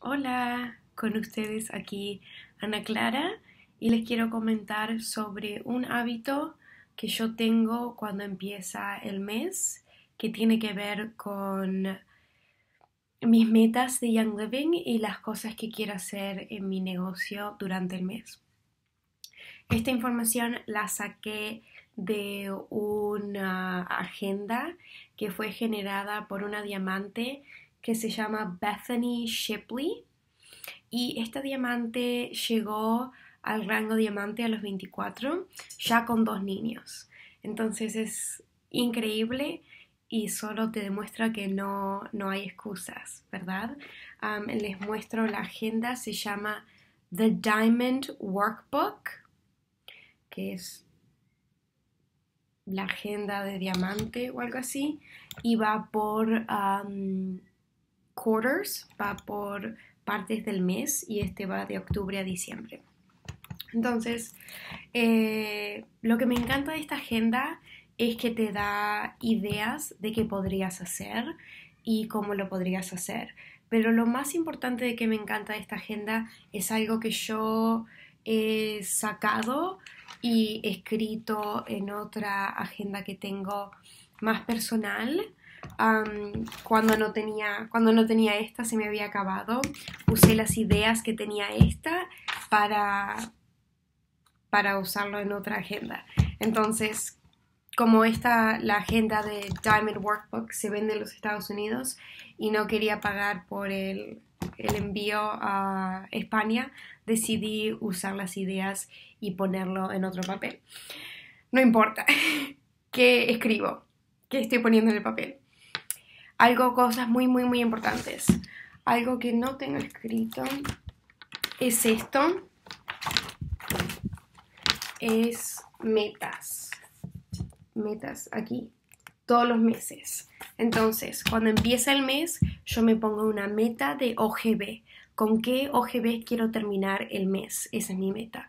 Hola, con ustedes aquí Ana Clara y les quiero comentar sobre un hábito que yo tengo cuando empieza el mes que tiene que ver con mis metas de Young Living y las cosas que quiero hacer en mi negocio durante el mes. Esta información la saqué de una agenda que fue generada por una diamante que se llama Bethany Shipley y esta diamante llegó al rango diamante a los 24 ya con dos niños. Entonces es increíble y solo te demuestra que no, no hay excusas, ¿verdad? Um, les muestro la agenda, se llama The Diamond Workbook, que es la agenda de diamante o algo así, y va por um, quarters, va por partes del mes y este va de octubre a diciembre. Entonces, eh, lo que me encanta de esta agenda es que te da ideas de qué podrías hacer y cómo lo podrías hacer. Pero lo más importante de que me encanta de esta agenda es algo que yo he sacado y escrito en otra agenda que tengo más personal cuando, no tenía, cuando no tenía esta se me había acabado. Usé las ideas que tenía esta para, para usarlo en otra agenda. Entonces, como esta, la agenda de Diamond Workbook se vende en los Estados Unidos y no quería pagar por el, el envío a España, decidí usar las ideas y ponerlo en otro papel. No importa qué escribo, qué estoy poniendo en el papel algo, cosas muy, muy, muy importantes. Algo que no tengo escrito es esto. Es metas. Metas aquí todos los meses. Entonces, cuando empieza el mes, yo me pongo una meta de OGB. ¿Con qué OGB quiero terminar el mes? Esa es mi meta.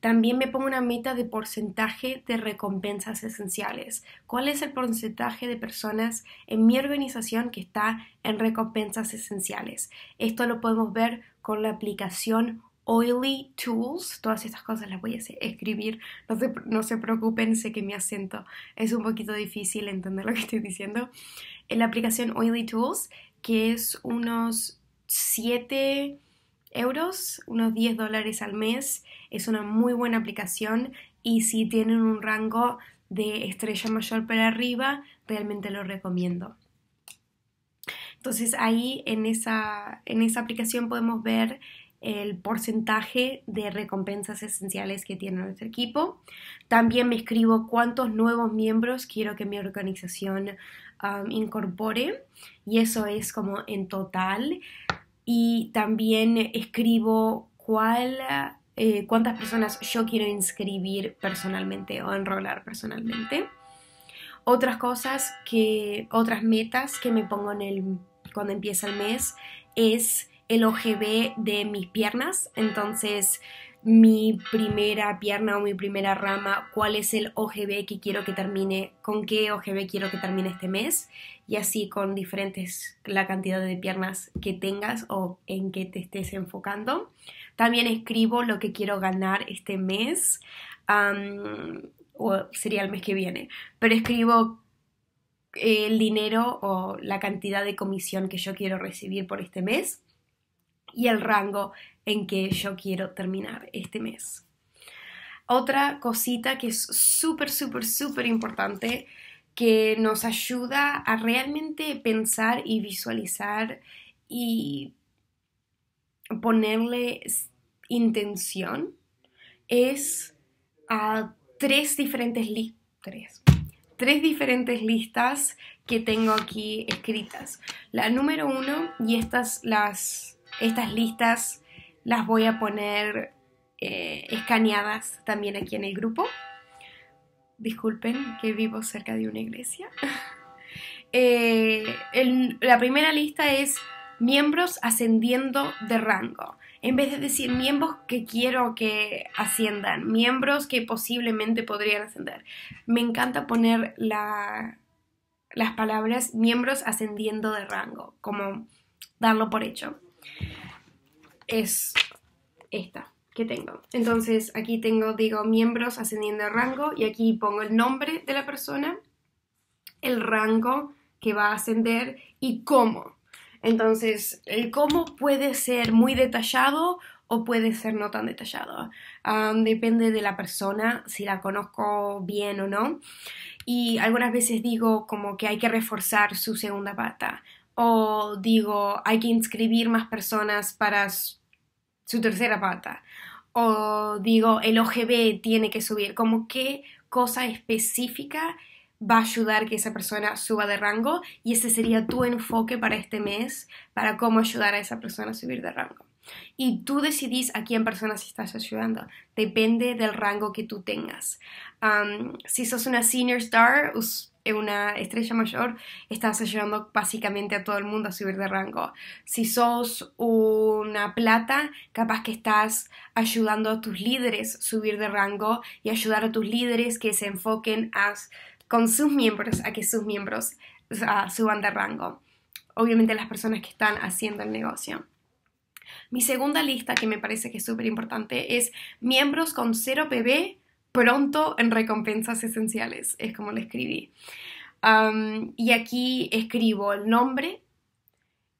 También me pongo una meta de porcentaje de recompensas esenciales. ¿Cuál es el porcentaje de personas en mi organización que está en recompensas esenciales? Esto lo podemos ver con la aplicación Oily Tools, todas estas cosas las voy a escribir, no se, no se, preocupen, sé que mi acento es un poquito difícil entender lo que estoy diciendo. En la aplicación Oily Tools, que es unos 7 euros, unos 10 dólares al mes. Es una muy buena aplicación y si tienen un rango de estrella mayor para arriba, realmente lo recomiendo. Entonces ahí en esa, aplicación podemos ver el porcentaje de recompensas esenciales que tiene nuestro equipo. También me escribo cuántos nuevos miembros quiero que mi organización um, incorpore y eso es como en total y también escribo cuál, eh, cuántas personas yo quiero inscribir personalmente o enrolar personalmente. Otras cosas que, otras metas que me pongo en el, cuando empieza el mes es el OGB de mis piernas. Entonces, mi primera pierna o mi primera rama, cuál es el OGB que quiero que termine, con qué OGB quiero que termine este mes y así con diferentes la cantidad de piernas que tengas o en qué te estés enfocando. También escribo lo que quiero ganar este mes o sería el mes que viene, pero escribo el dinero o la cantidad de comisión que yo quiero recibir por este mes y el rango en que yo quiero terminar este mes. Otra cosita que es súper, súper, súper importante que nos ayuda a realmente pensar y visualizar y ponerle intención es a tres diferentes listas. Tres diferentes listas que tengo aquí escritas. La número uno, y estas, las, estas listas las voy a poner eh, escaneadas también aquí en el grupo. Disculpen que vivo cerca de una iglesia. Eh, la primera lista es miembros ascendiendo de rango. En vez de decir miembros que quiero que asciendan, miembros que posiblemente podrían ascender. Me encanta poner las palabras miembros ascendiendo de rango, como darlo por hecho es esta que tengo. Entonces aquí tengo, digo, miembros ascendiendo de rango y aquí pongo el nombre de la persona, el rango que va a ascender y cómo. Entonces, el cómo puede ser muy detallado o puede ser no tan detallado. Ah, depende de la persona, si la conozco bien o no. Y algunas veces digo como que hay que reforzar su segunda pata. O digo, hay que inscribir más personas para su tercera pata. O digo, el OGB tiene que subir. Como qué cosa específica va a ayudar que esa persona suba de rango y ese sería tu enfoque para este mes, para cómo ayudar a esa persona a subir de rango. Y tú decidís a quién personas estás ayudando. Depende del rango que tú tengas. si sos una senior star, eh, una estrella mayor, estás ayudando básicamente a todo el mundo a subir de rango. Si sos una plata, capaz que estás ayudando a tus líderes a subir de rango y ayudar a tus líderes que se enfoquen a, con sus miembros a que sus miembros suban de rango. Obviamente las personas que están haciendo el negocio. Mi segunda lista, que me parece que es súper importante, es miembros con cero PB pronto en recompensas esenciales, es como le escribí. y aquí escribo el nombre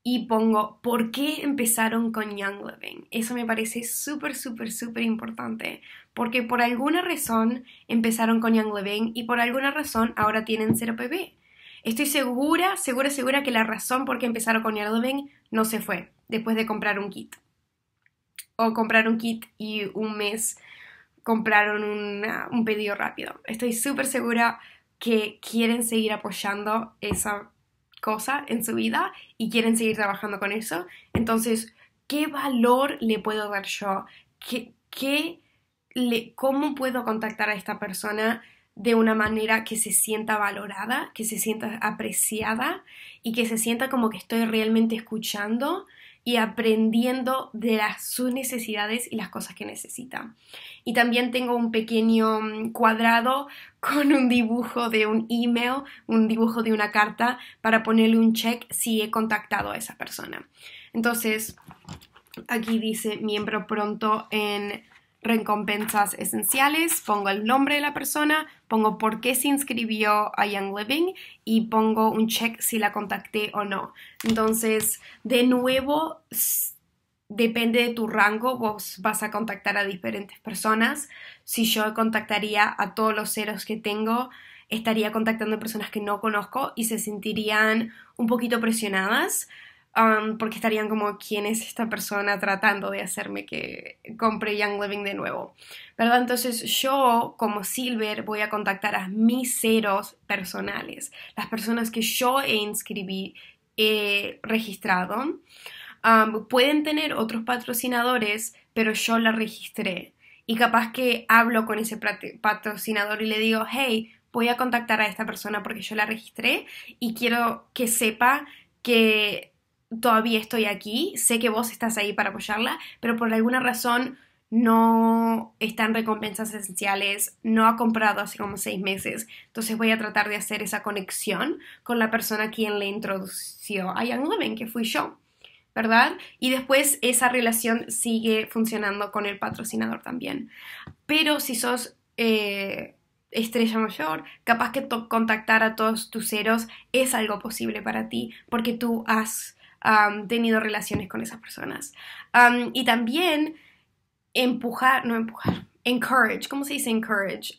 y pongo por qué empezaron con Young Living. Eso me parece súper, súper, súper importante, porque por alguna razón empezaron con Young Living y por alguna razón ahora tienen cero PB. Estoy segura, segura, segura que la razón por qué empezaron con Young Living no se fue después de comprar un kit. O comprar un kit y un mes compraron un pedido rápido. Estoy súper segura que quieren seguir apoyando esa cosa en su vida y quieren seguir trabajando con eso. Entonces, ¿qué valor le puedo dar yo? ¿Cómo puedo contactar a esta persona de una manera que se sienta valorada, que se sienta apreciada y que se sienta como que estoy realmente escuchando y aprendiendo de sus necesidades y las cosas que necesita. Y también tengo un pequeño mm, cuadrado con un dibujo de un email, un dibujo de una carta para ponerle un check si he contactado a esa persona. Entonces, aquí dice miembro pronto en recompensas esenciales, pongo el nombre de la persona, pongo por qué se inscribió a Young Living y pongo un check si la contacté o no. Entonces, de nuevo, depende de tu rango, vos vas a contactar a diferentes personas. Si yo contactaría a todos los ceros que tengo, estaría contactando a personas que no conozco y se sentirían un poquito presionadas Um, porque estarían como, ¿quién es esta persona tratando de hacerme que compre Young Living de nuevo? pero Entonces yo como Silver voy a contactar a mis ceros personales, las personas que yo he inscrito, he registrado. Um, pueden tener otros patrocinadores, pero yo la registré. Y capaz que hablo con ese patrocinador y le digo, hey, voy a contactar a esta persona porque yo la registré y quiero que sepa que todavía estoy aquí, sé que vos estás ahí para apoyarla, pero por alguna razón no están recompensas esenciales, no ha comprado hace como seis meses. Entonces voy a tratar de hacer esa conexión con la persona quien le introdució a Young Living, que fui yo, ¿verdad? Y después esa relación sigue funcionando con el patrocinador también. Pero si sos eh, estrella mayor, capaz que contactar a todos tus ceros es algo posible para ti, porque tú has tenido relaciones con esas personas. y también empujar, no empujar, encourage, ¿cómo se dice encourage?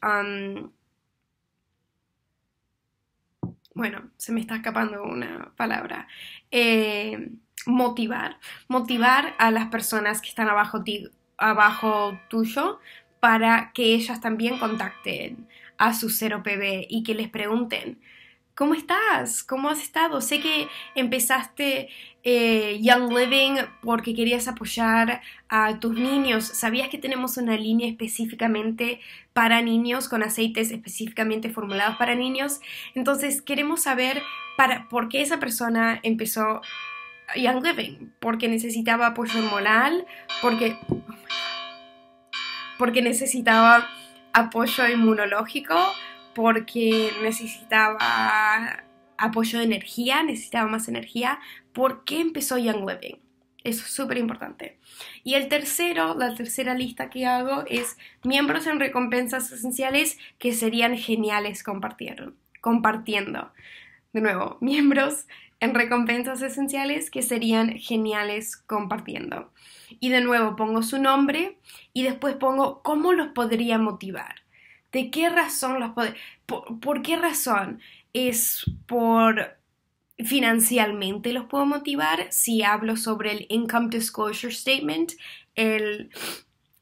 bueno, se me está escapando una palabra. Eh, motivar, motivar a las personas que están abajo, ti, abajo tuyo para que ellas también contacten a su cero pb y que les pregunten, ¿Cómo estás? ¿Cómo has estado? Sé que empezaste eh, Young Living porque querías apoyar a tus niños. ¿Sabías que tenemos una línea específicamente para niños, con aceites específicamente formulados para niños? Entonces, queremos saber para, por qué esa persona empezó Young Living. Porque necesitaba apoyo hormonal? porque, oh porque necesitaba apoyo inmunológico porque necesitaba apoyo de energía, necesitaba más energía. ¿Por qué empezó Young Living? Eso es súper importante. Y el tercero, la tercera lista que hago es miembros en recompensas esenciales que serían geniales compartiendo. De nuevo, miembros en recompensas esenciales que serían geniales compartiendo. Y de nuevo pongo su nombre y después pongo cómo los podría motivar. ¿De qué razón los puedo...? Por, ¿Por, qué razón? ¿Es por ¿Financialmente los puedo motivar? Si hablo sobre el Income Disclosure Statement, el,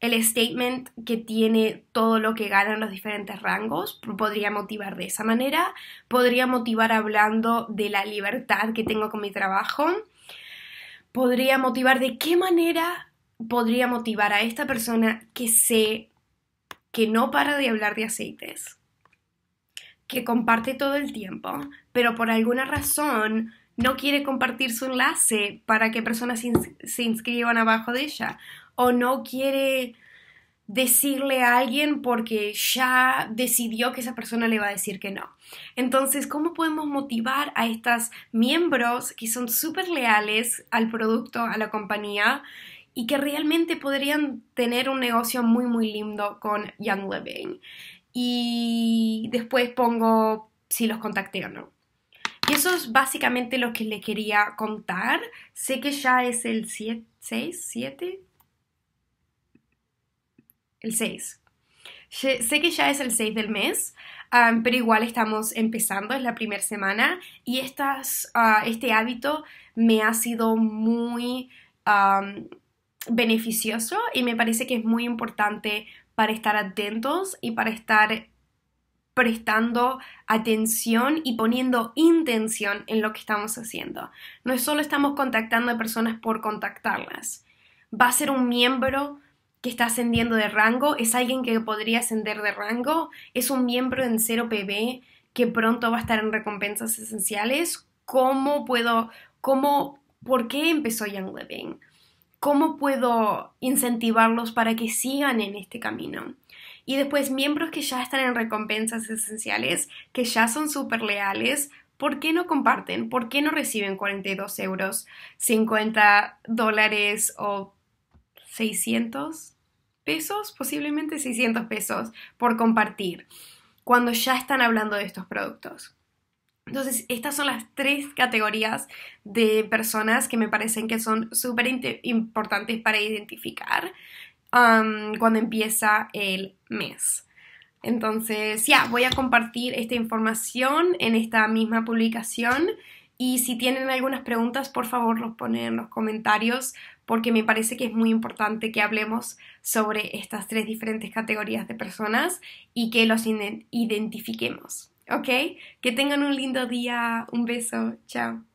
el statement que tiene todo lo que ganan los diferentes rangos, podría motivar de esa manera. Podría motivar hablando de la libertad que tengo con mi trabajo. Podría motivar de qué manera podría motivar a esta persona que se que no para de hablar de aceites, que comparte todo el tiempo, pero por alguna razón no quiere compartir su enlace para que personas se, inscriban abajo de ella, o no quiere decirle a alguien porque ya decidió que esa persona le va a decir que no. Entonces, ¿cómo podemos motivar a estas miembros que son súper leales al producto, a la compañía, y que realmente podrían tener un negocio muy muy lindo con Young Living. Y después pongo si los contacté o no. Y eso es básicamente lo que les quería contar. Sé que ya es el 6, 7. El 6. Sé que ya es el 6 del mes, um, pero igual estamos empezando, es la primera semana y ah, este hábito me ha sido muy... Um, beneficioso y me parece que es muy importante para estar atentos y para estar prestando atención y poniendo intención en lo que estamos haciendo. No solo estamos contactando a personas por contactarlas. Va a ser un miembro que está ascendiendo de rango, es alguien que podría ascender de rango, es un miembro en cero pb que pronto va a estar en recompensas esenciales. ¿Cómo puedo, cómo, por qué empezó Young Living? ¿Cómo puedo incentivarlos para que sigan en este camino? Y después, miembros que ya están en recompensas esenciales, que ya son súper leales, ¿por qué no comparten? ¿Por qué no reciben 42 euros, 50 dólares o 600 pesos? Posiblemente 600 pesos por compartir, cuando ya están hablando de estos productos. Entonces, estas son las tres categorías de personas que me parecen que son súper importantes para identificar cuando empieza el mes. Entonces, ya, voy a compartir esta información en esta misma publicación y si tienen algunas preguntas, por favor, los ponen en los comentarios porque me parece que es muy importante que hablemos sobre estas tres diferentes categorías de personas y que los identifiquemos. ¿ok? Que tengan un lindo día, un beso, chao.